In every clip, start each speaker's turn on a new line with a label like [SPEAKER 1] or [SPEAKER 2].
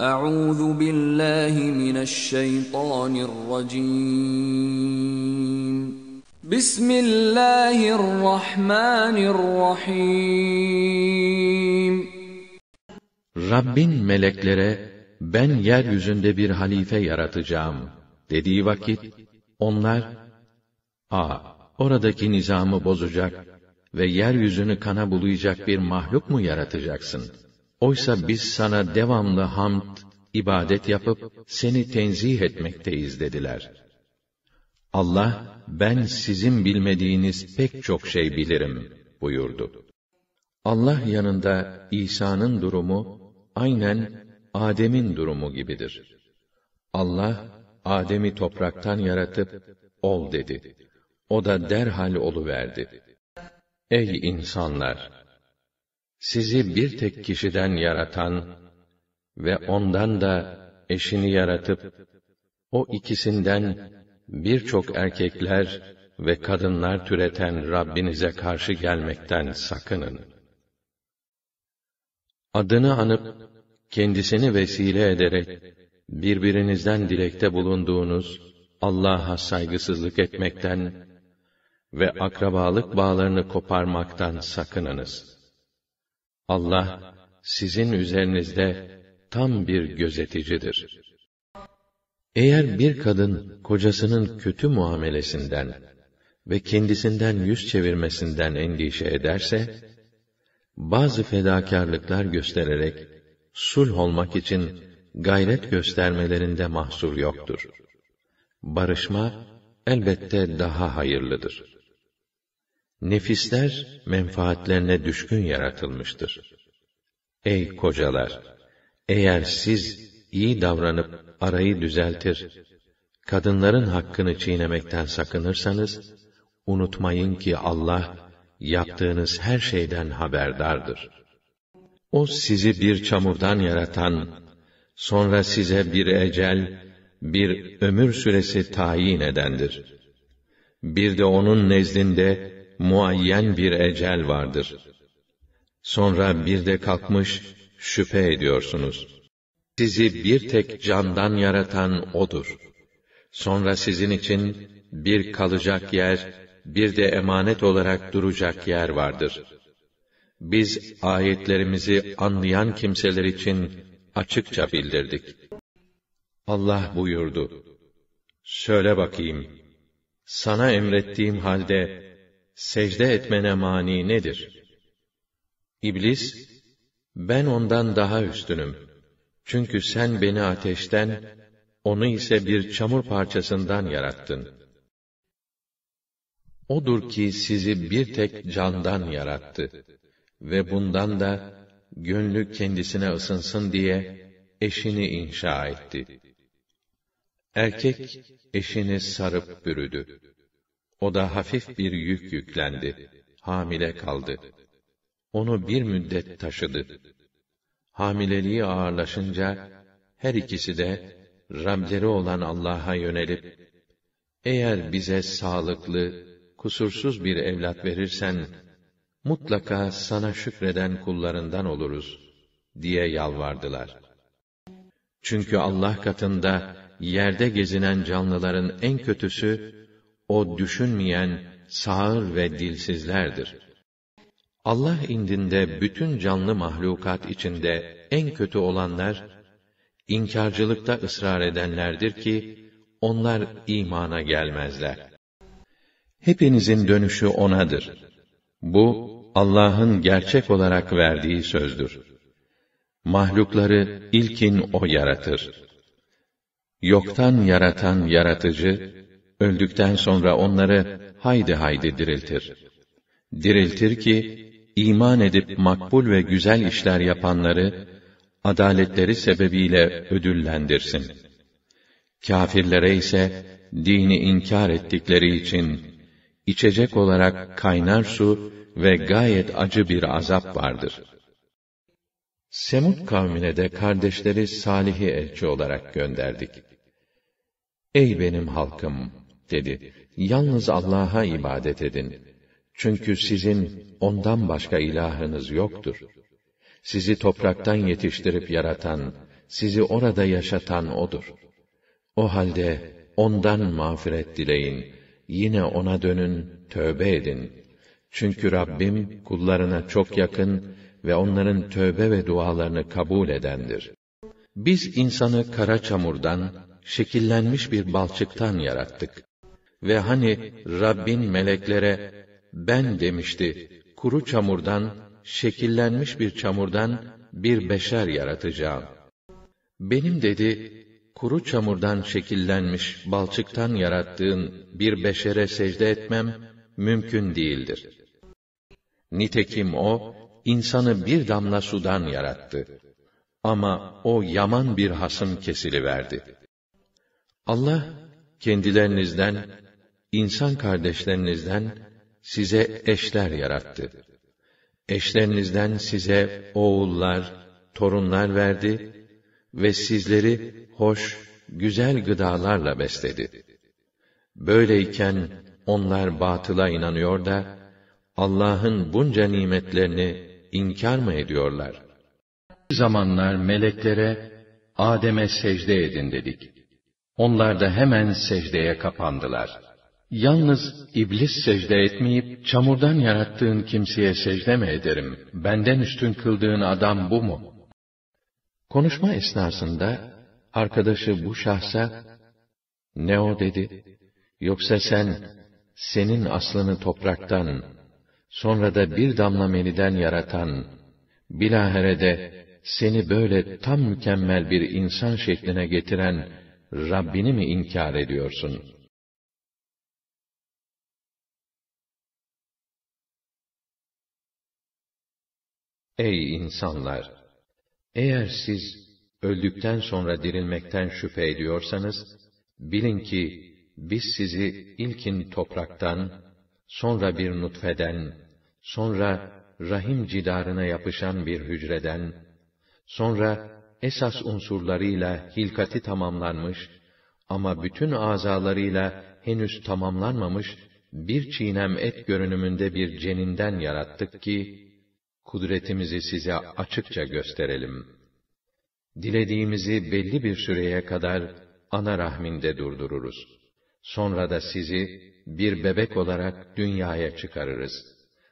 [SPEAKER 1] Euzu billahi mineşşeytanirracim. Bismillahirrahmanirrahim. Rabbin meleklere ben yeryüzünde bir halife yaratacağım dediği vakit onlar a oradaki nizamı bozacak ve yeryüzünü kana bulayacak bir mahluk mu yaratacaksın?'' Oysa biz sana devamlı hamd, ibadet yapıp seni tenzih etmekteyiz dediler. Allah, ben sizin bilmediğiniz pek çok şey bilirim buyurdu. Allah yanında İsa'nın durumu aynen Adem'in durumu gibidir. Allah Adem'i topraktan yaratıp ol dedi. O da derhal olu verdi. Ey insanlar, sizi bir tek kişiden yaratan ve ondan da eşini yaratıp o ikisinden birçok erkekler ve kadınlar türeten Rabbinize karşı gelmekten sakının. Adını anıp kendisini vesile ederek birbirinizden dilekte bulunduğunuz Allah'a saygısızlık etmekten ve akrabalık bağlarını koparmaktan sakınınız.'' Allah sizin üzerinizde tam bir gözeticidir. Eğer bir kadın kocasının kötü muamelesinden ve kendisinden yüz çevirmesinden endişe ederse, bazı fedakarlıklar göstererek sulh olmak için gayret göstermelerinde mahsur yoktur. Barışma elbette daha hayırlıdır. Nefisler menfaatlerine düşkün yaratılmıştır. Ey kocalar, eğer siz iyi davranıp arayı düzeltir, kadınların hakkını çiğnemekten sakınırsanız, unutmayın ki Allah yaptığınız her şeyden haberdardır. O sizi bir çamurdan yaratan, sonra size bir ecel, bir ömür süresi tayin edendir. Bir de onun nezdinde muayyen bir ecel vardır. Sonra bir de kalkmış şüphe ediyorsunuz. Sizi bir tek candan yaratan odur. Sonra sizin için bir kalacak yer, bir de emanet olarak duracak yer vardır. Biz ayetlerimizi anlayan kimseler için açıkça bildirdik. Allah buyurdu: Söyle bakayım, sana emrettiğim halde secde etmene mani nedir? İblis, ben ondan daha üstünüm. Çünkü sen beni ateşten, onu ise bir çamur parçasından yarattın. Odur ki sizi bir tek candan yarattı ve bundan da gönlü kendisine ısınsın diye eşini inşa etti. Erkek eşini sarıp bürüdü. O da hafif bir yük yüklendi. Hamile kaldı. Onu bir müddet taşıdı. Hamileliği ağırlaşınca, her ikisi de, Rableri olan Allah'a yönelip, eğer bize sağlıklı, kusursuz bir evlat verirsen, mutlaka sana şükreden kullarından oluruz, diye yalvardılar. Çünkü Allah katında, yerde gezinen canlıların en kötüsü, o düşünmeyen sağır ve dilsizlerdir. Allah indinde bütün canlı mahlukat içinde en kötü olanlar inkarcılıkta ısrar edenlerdir ki onlar imana gelmezler. Hepinizin dönüşü onadır. Bu Allah'ın gerçek olarak verdiği sözdür. Mahlukları ilkin o yaratır. Yoktan yaratan yaratıcı öldükten sonra onları haydi haydi diriltir. Diriltir ki, iman edip makbul ve güzel işler yapanları, adaletleri sebebiyle ödüllendirsin. Kafirlere ise, dini inkar ettikleri için, içecek olarak kaynar su ve gayet acı bir azap vardır. Semud kavmine de kardeşleri Salih'i elçi olarak gönderdik. Ey benim halkım! dedi. Yalnız Allah'a ibadet edin. Çünkü sizin ondan başka ilahınız yoktur. Sizi topraktan yetiştirip yaratan, sizi orada yaşatan odur. O halde ondan mağfiret dileyin. Yine ona dönün, tövbe edin. Çünkü Rabbim kullarına çok yakın ve onların tövbe ve dualarını kabul edendir. Biz insanı kara çamurdan, şekillenmiş bir balçıktan yarattık. Ve hani Rabbin meleklere ben demişti kuru çamurdan şekillenmiş bir çamurdan bir beşer yaratacağım. Benim dedi kuru çamurdan şekillenmiş balçıktan yarattığın bir beşere secde etmem mümkün değildir. Nitekim o insanı bir damla sudan yarattı. Ama o yaman bir hasım kesili verdi. Allah kendilerinizden insan kardeşlerinizden size eşler yarattı. Eşlerinizden size oğullar, torunlar verdi ve sizleri hoş, güzel gıdalarla besledi. Böyleyken onlar batıla inanıyor da Allah'ın bunca nimetlerini inkar mı ediyorlar? Bir zamanlar meleklere Adem'e secde edin dedik. Onlar da hemen secdeye kapandılar. Yalnız iblis secde etmeyip çamurdan yarattığın kimseye secde mi ederim? Benden üstün kıldığın adam bu mu? Konuşma esnasında arkadaşı bu şahsa ne o dedi? Yoksa sen senin aslını topraktan sonra da bir damla meniden yaratan bilahere de seni böyle tam mükemmel bir insan şekline getiren Rabbini mi inkar ediyorsun?'' Ey insanlar! Eğer siz öldükten sonra dirilmekten şüphe ediyorsanız, bilin ki biz sizi ilkin topraktan, sonra bir nutfeden, sonra rahim cidarına yapışan bir hücreden, sonra esas unsurlarıyla hilkati tamamlanmış ama bütün azalarıyla henüz tamamlanmamış bir çiğnem et görünümünde bir ceninden yarattık ki, kudretimizi size açıkça gösterelim. Dilediğimizi belli bir süreye kadar ana rahminde durdururuz. Sonra da sizi bir bebek olarak dünyaya çıkarırız.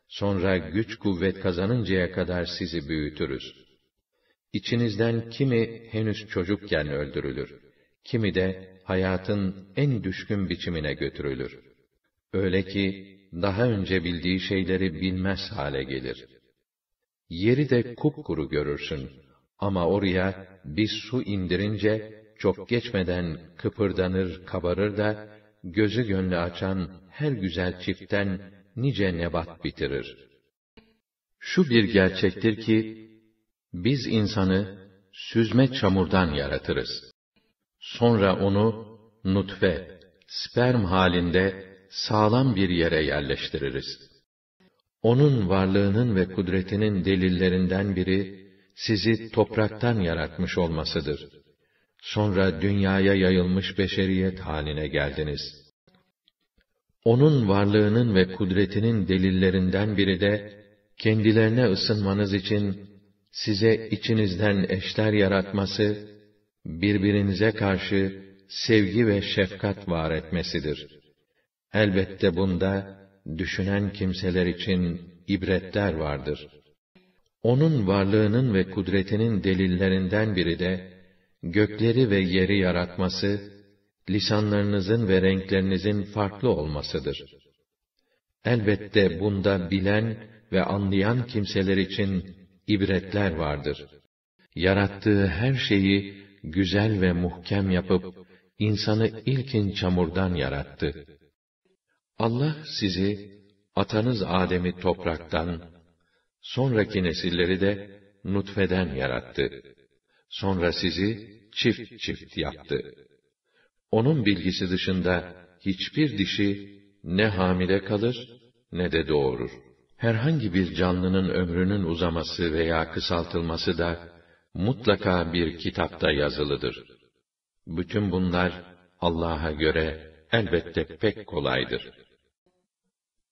[SPEAKER 1] Sonra güç kuvvet kazanıncaya kadar sizi büyütürüz. İçinizden kimi henüz çocukken öldürülür, kimi de hayatın en düşkün biçimine götürülür. Öyle ki daha önce bildiği şeyleri bilmez hale gelir.'' yeri de kupkuru görürsün. Ama oraya bir su indirince, çok geçmeden kıpırdanır, kabarır da, gözü gönlü açan her güzel çiftten nice nebat bitirir. Şu bir gerçektir ki, biz insanı süzme çamurdan yaratırız. Sonra onu nutfe, sperm halinde sağlam bir yere yerleştiririz. Onun varlığının ve kudretinin delillerinden biri, sizi topraktan yaratmış olmasıdır. Sonra dünyaya yayılmış beşeriyet haline geldiniz. Onun varlığının ve kudretinin delillerinden biri de, kendilerine ısınmanız için, size içinizden eşler yaratması, birbirinize karşı sevgi ve şefkat var etmesidir. Elbette bunda, düşünen kimseler için ibretler vardır. Onun varlığının ve kudretinin delillerinden biri de, gökleri ve yeri yaratması, lisanlarınızın ve renklerinizin farklı olmasıdır. Elbette bunda bilen ve anlayan kimseler için ibretler vardır. Yarattığı her şeyi güzel ve muhkem yapıp, insanı ilkin çamurdan yarattı. Allah sizi, atanız Adem'i topraktan, sonraki nesilleri de nutfeden yarattı. Sonra sizi çift çift yaptı. Onun bilgisi dışında hiçbir dişi ne hamile kalır ne de doğurur. Herhangi bir canlının ömrünün uzaması veya kısaltılması da mutlaka bir kitapta yazılıdır. Bütün bunlar Allah'a göre elbette pek kolaydır.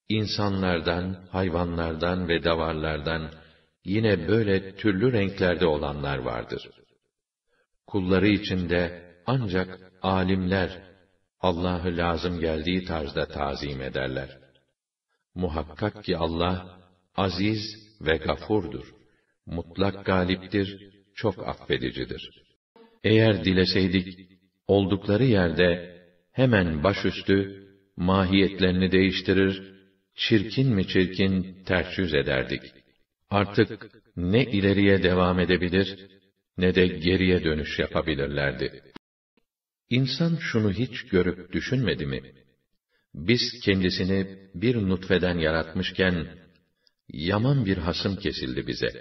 [SPEAKER 1] İnsanlardan, hayvanlardan ve davarlardan yine böyle türlü renklerde olanlar vardır. Kulları içinde ancak alimler Allah'ı lazım geldiği tarzda tazim ederler. Muhakkak ki Allah aziz ve gafurdur. Mutlak galiptir, çok affedicidir. Eğer dileseydik oldukları yerde hemen başüstü mahiyetlerini değiştirir, çirkin mi çirkin ters yüz ederdik. Artık ne ileriye devam edebilir ne de geriye dönüş yapabilirlerdi. İnsan şunu hiç görüp düşünmedi mi? Biz kendisini bir nutfeden yaratmışken yaman bir hasım kesildi bize.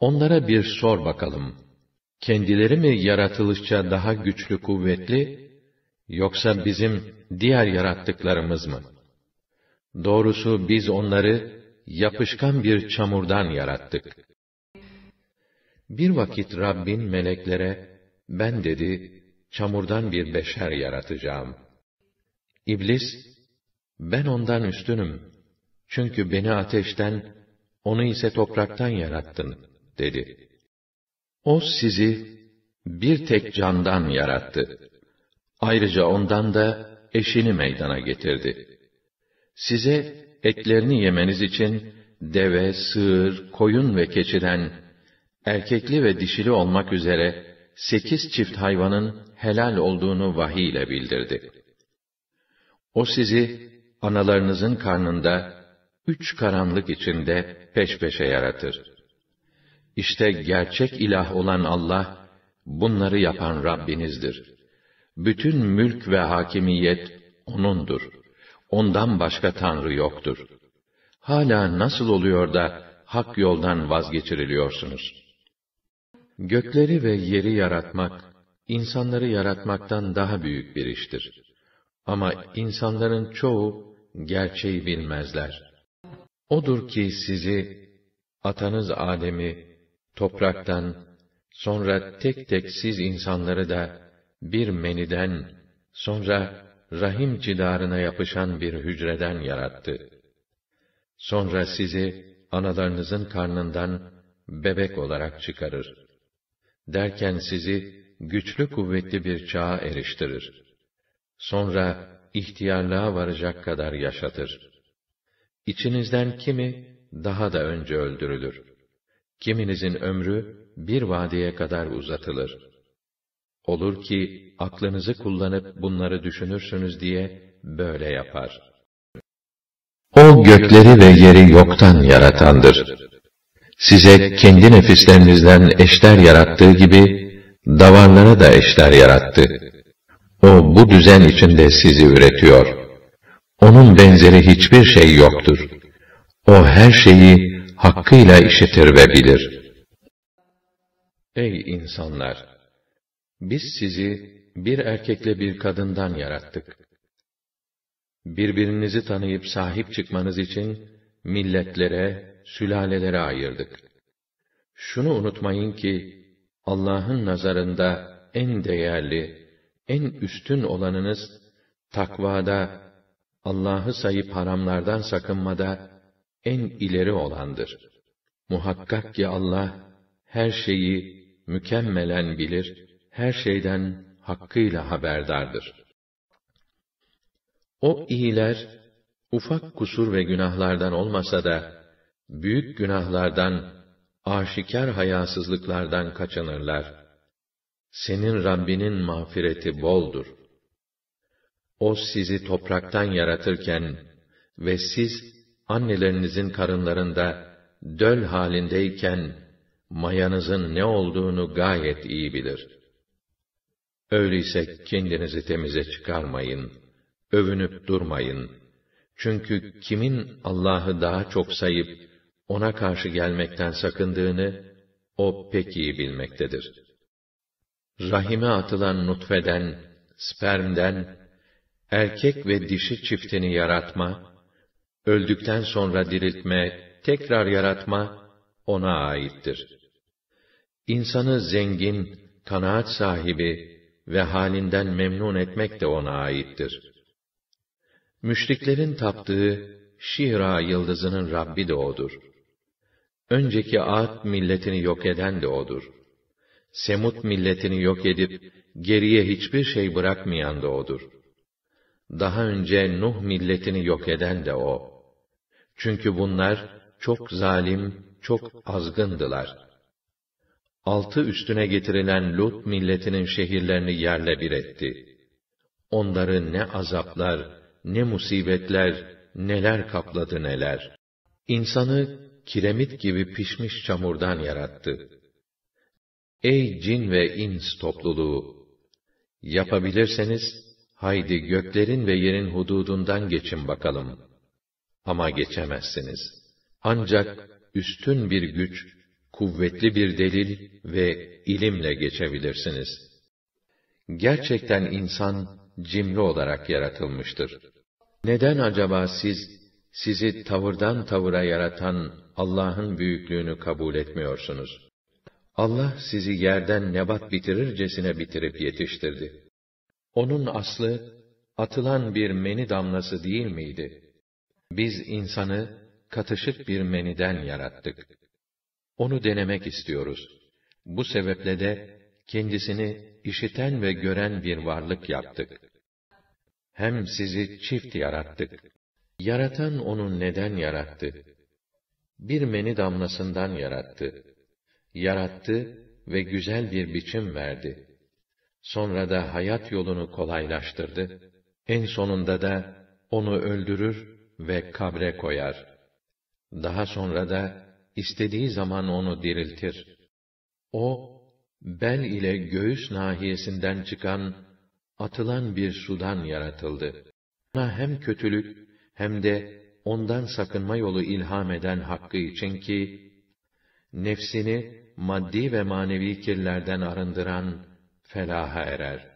[SPEAKER 1] Onlara bir sor bakalım. Kendileri mi yaratılışça daha güçlü kuvvetli Yoksa bizim diğer yarattıklarımız mı? Doğrusu biz onları yapışkan bir çamurdan yarattık. Bir vakit Rabbin meleklere, ben dedi, çamurdan bir beşer yaratacağım. İblis, ben ondan üstünüm. Çünkü beni ateşten, onu ise topraktan yarattın, dedi. O sizi bir tek candan yarattı. Ayrıca ondan da eşini meydana getirdi. Size etlerini yemeniz için deve, sığır, koyun ve keçiden erkekli ve dişili olmak üzere sekiz çift hayvanın helal olduğunu vahiy ile bildirdi. O sizi analarınızın karnında üç karanlık içinde peş peşe yaratır. İşte gerçek ilah olan Allah bunları yapan Rabbinizdir.'' Bütün mülk ve hakimiyet O'nundur. Ondan başka Tanrı yoktur. Hala nasıl oluyor da hak yoldan vazgeçiriliyorsunuz? Gökleri ve yeri yaratmak, insanları yaratmaktan daha büyük bir iştir. Ama insanların çoğu gerçeği bilmezler. Odur ki sizi, atanız Adem'i, topraktan, sonra tek tek siz insanları da bir meniden, sonra rahim cidarına yapışan bir hücreden yarattı. Sonra sizi analarınızın karnından bebek olarak çıkarır. Derken sizi güçlü kuvvetli bir çağa eriştirir. Sonra ihtiyarlığa varacak kadar yaşatır. İçinizden kimi daha da önce öldürülür. Kiminizin ömrü bir vadiye kadar uzatılır.'' Olur ki aklınızı kullanıp bunları düşünürsünüz diye böyle yapar. O gökleri ve yeri yoktan yaratandır. Size kendi nefislerinizden eşler yarattığı gibi davarlara da eşler yarattı. O bu düzen içinde sizi üretiyor. Onun benzeri hiçbir şey yoktur. O her şeyi hakkıyla işitir ve bilir. Ey insanlar! Biz sizi bir erkekle bir kadından yarattık. Birbirinizi tanıyıp sahip çıkmanız için milletlere, sülalelere ayırdık. Şunu unutmayın ki Allah'ın nazarında en değerli, en üstün olanınız takvada, Allah'ı sayıp haramlardan sakınmada en ileri olandır. Muhakkak ki Allah her şeyi mükemmelen bilir her şeyden hakkıyla haberdardır. O iyiler, ufak kusur ve günahlardan olmasa da, büyük günahlardan, aşikar hayasızlıklardan kaçınırlar. Senin Rabbinin mağfireti boldur. O sizi topraktan yaratırken ve siz annelerinizin karınlarında döl halindeyken mayanızın ne olduğunu gayet iyi bilir.'' Öyleyse kendinizi temize çıkarmayın, övünüp durmayın. Çünkü kimin Allah'ı daha çok sayıp, ona karşı gelmekten sakındığını, o pek iyi bilmektedir. Rahime atılan nutfeden, spermden, erkek ve dişi çiftini yaratma, öldükten sonra diriltme, tekrar yaratma, ona aittir. İnsanı zengin, kanaat sahibi, ve halinden memnun etmek de ona aittir. Müşriklerin taptığı Şihra yıldızının Rabbi de O'dur. Önceki Ad milletini yok eden de O'dur. Semut milletini yok edip, geriye hiçbir şey bırakmayan da O'dur. Daha önce Nuh milletini yok eden de O. Çünkü bunlar, çok zalim, çok azgındılar.'' altı üstüne getirilen Lut milletinin şehirlerini yerle bir etti. Onları ne azaplar, ne musibetler, neler kapladı neler. İnsanı kiremit gibi pişmiş çamurdan yarattı. Ey cin ve ins topluluğu! Yapabilirseniz, haydi göklerin ve yerin hududundan geçin bakalım. Ama geçemezsiniz. Ancak üstün bir güç kuvvetli bir delil ve ilimle geçebilirsiniz. Gerçekten insan cimri olarak yaratılmıştır. Neden acaba siz sizi tavırdan tavıra yaratan Allah'ın büyüklüğünü kabul etmiyorsunuz? Allah sizi yerden nebat bitirircesine bitirip yetiştirdi. Onun aslı atılan bir meni damlası değil miydi? Biz insanı katışık bir meniden yarattık. Onu denemek istiyoruz. Bu sebeple de kendisini işiten ve gören bir varlık yaptık. Hem sizi çift yarattık. Yaratan onu neden yarattı? Bir meni damlasından yarattı. Yarattı ve güzel bir biçim verdi. Sonra da hayat yolunu kolaylaştırdı. En sonunda da onu öldürür ve kabre koyar. Daha sonra da istediği zaman onu diriltir. O, bel ile göğüs nahiyesinden çıkan, atılan bir sudan yaratıldı. Ona hem kötülük, hem de ondan sakınma yolu ilham eden hakkı için ki, nefsini maddi ve manevi kirlerden arındıran, felaha erer.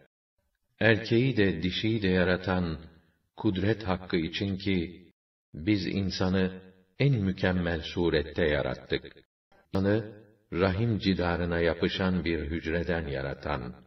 [SPEAKER 1] Erkeği de dişiyi de yaratan, kudret hakkı için ki, biz insanı en mükemmel surette yarattık. Onu rahim cidarına yapışan bir hücreden yaratan